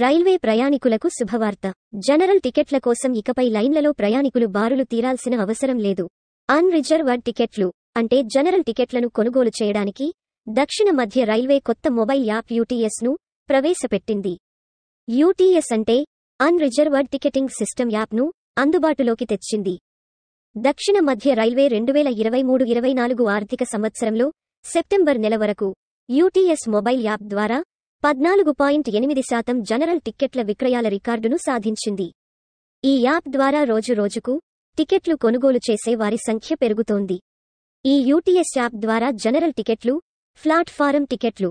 railway ప్రయాణికులకు శుభవార్త general టికెట్ల కోసం ఇకపై లైన్లలో ప్రయాణికులు బారులు తీరాల్సిన అవసరం లేదు అన్రిజర్వ్డ్ టికెట్లు అంటే జనరల్ టికెట్లను కొనుగోలు చేయడానికి దక్షిణ మధ్య రైల్వే కొత్త మొబైల్ యాప్ ను ప్రవేశపెట్టింది యూటీఎస్ అంటే అన్రిజర్వ్డ్ టికెటింగ్ సిస్టమ్ యాప్ను అందుబాటులోకి తెచ్చింది దక్షిణ మధ్య రైల్వే రెండు వేల ఇరవై మూడు ఇరవై నాలుగు ఆర్థిక సంవత్సరంలో సెప్టెంబర్ నెల వరకు యూటీఎస్ మొబైల్ యాప్ ద్వారా పద్నాలుగు పాయింట్ ఎనిమిది శాతం జనరల్ టిక్కెట్ల విక్రయాల రికార్డును సాధించింది ఈ యాప్ ద్వారా రోజు రోజుకు టికెట్లు కొనుగోలు చేసే వారి సంఖ్య పెరుగుతోంది ఈ యూటీఎస్ యాప్ ద్వారా జనరల్ టికెట్లు ఫ్లాట్ఫారం టికెట్లు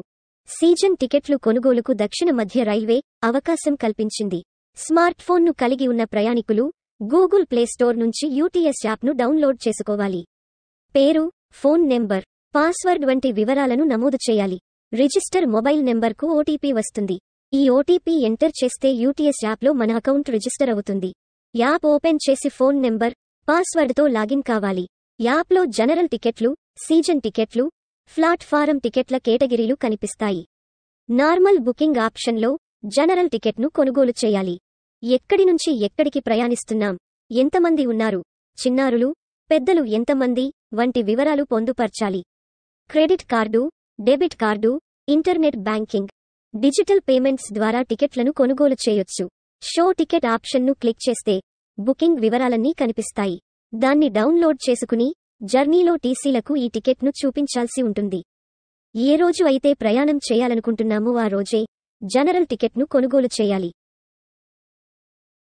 సీజన్ టికెట్లు కొనుగోలుకు దక్షిణ మధ్య రైల్వే అవకాశం కల్పించింది స్మార్ట్ఫోన్ను కలిగి ఉన్న ప్రయాణికులు గూగుల్ ప్లేస్టోర్ నుంచి యూటీఎస్ యాప్ను డౌన్లోడ్ చేసుకోవాలి పేరు ఫోన్ నెంబర్ పాస్వర్డ్ వంటి వివరాలను నమోదు చేయాలి రిజిస్టర్ మొబైల్ నెంబర్కు ఓటీపీ వస్తుంది ఈ ఓటీపీ ఎంటర్ చేస్తే యూటీఎస్ యాప్లో మన అకౌంట్ రిజిస్టర్ అవుతుంది యాప్ ఓపెన్ చేసి ఫోన్ నెంబర్ పాస్వర్డ్తో లాగిన్ కావాలి యాప్లో జనరల్ టికెట్లు సీజన్ టికెట్లు ప్లాట్ఫారం టికెట్ల కేటగిరీలు కనిపిస్తాయి నార్మల్ బుకింగ్ ఆప్షన్లో జనరల్ టికెట్ను కొనుగోలు చేయాలి ఎక్కడి నుంచి ఎక్కడికి ప్రయాణిస్తున్నాం ఎంతమంది ఉన్నారు చిన్నారులు పెద్దలు ఎంతమంది వంటి వివరాలు పొందుపర్చాలి credit card debit card internet banking digital payments ద్వారా టికెట్లను కొనుగోలు చేయొచ్చు షో టికెట్ ఆప్షన్ను క్లిక్ చేస్తే బుకింగ్ వివరాలన్నీ కనిపిస్తాయి దాన్ని డౌన్లోడ్ చేసుకుని జర్నీలో టీసీలకు ఈ టికెట్ను చూపించాల్సి ఉంటుంది ఏ రోజు అయితే ప్రయాణం చేయాలనుకుంటున్నామో ఆ రోజే జనరల్ టికెట్ను కొనుగోలు చేయాలి